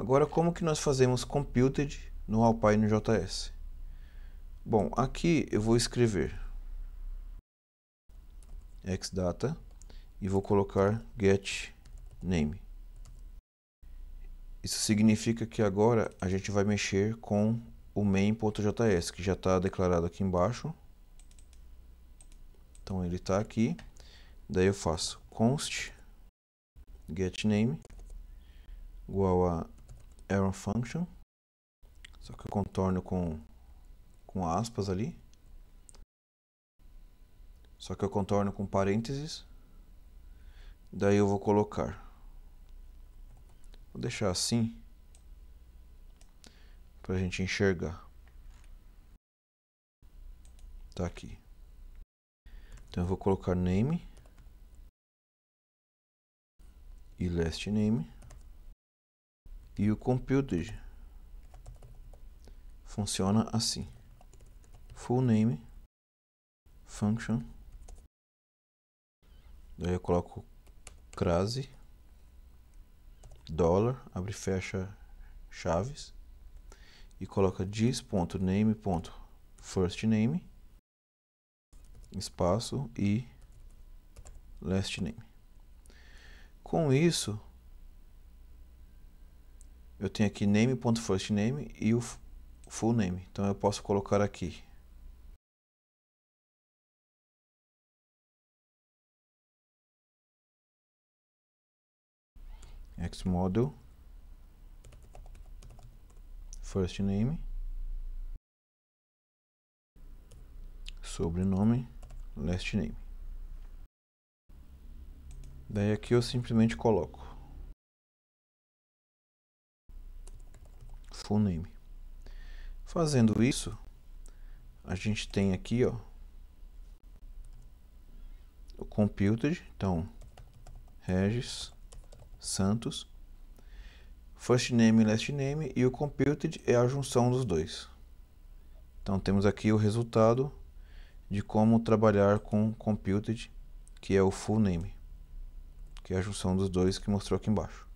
Agora, como que nós fazemos computed no Alpine JS? Bom, aqui eu vou escrever xdata e vou colocar get name. Isso significa que agora a gente vai mexer com o main.js, que já está declarado aqui embaixo. Então ele está aqui. Daí eu faço const getName igual a arrow function, só que eu contorno com, com aspas ali, só que eu contorno com parênteses, daí eu vou colocar, vou deixar assim, para a gente enxergar, tá aqui, então eu vou colocar name, e last name e o computer funciona assim full name function daí eu coloco crase dólar abre e fecha chaves e coloca diz.name.firstname espaço e last name com isso eu tenho aqui name.firstname e o full name. Então eu posso colocar aqui. Xmodel first name sobrenome last name daí aqui eu simplesmente coloco full name. Fazendo isso, a gente tem aqui ó, o computed, então Regis Santos, first name e last name, e o computed é a junção dos dois. Então temos aqui o resultado de como trabalhar com computed, que é o full name, que é a junção dos dois que mostrou aqui embaixo.